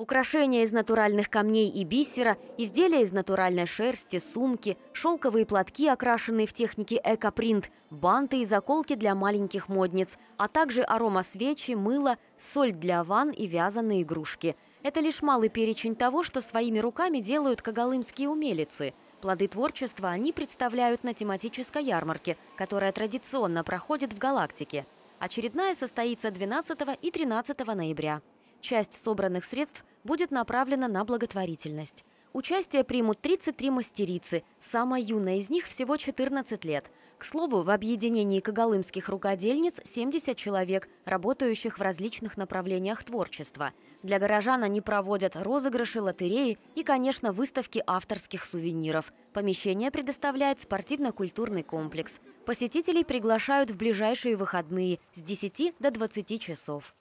Украшения из натуральных камней и бисера, изделия из натуральной шерсти, сумки, шелковые платки, окрашенные в технике экопринт, банты и заколки для маленьких модниц, а также аромасвечи, мыло, соль для ванн и вязаные игрушки. Это лишь малый перечень того, что своими руками делают кагалымские умелицы. Плоды творчества они представляют на тематической ярмарке, которая традиционно проходит в галактике. Очередная состоится 12 и 13 ноября. Часть собранных средств будет направлена на благотворительность. Участие примут 33 мастерицы, самая юная из них всего 14 лет. К слову, в объединении когалымских рукодельниц 70 человек, работающих в различных направлениях творчества. Для горожан они проводят розыгрыши, лотереи и, конечно, выставки авторских сувениров. Помещение предоставляет спортивно-культурный комплекс. Посетителей приглашают в ближайшие выходные с 10 до 20 часов.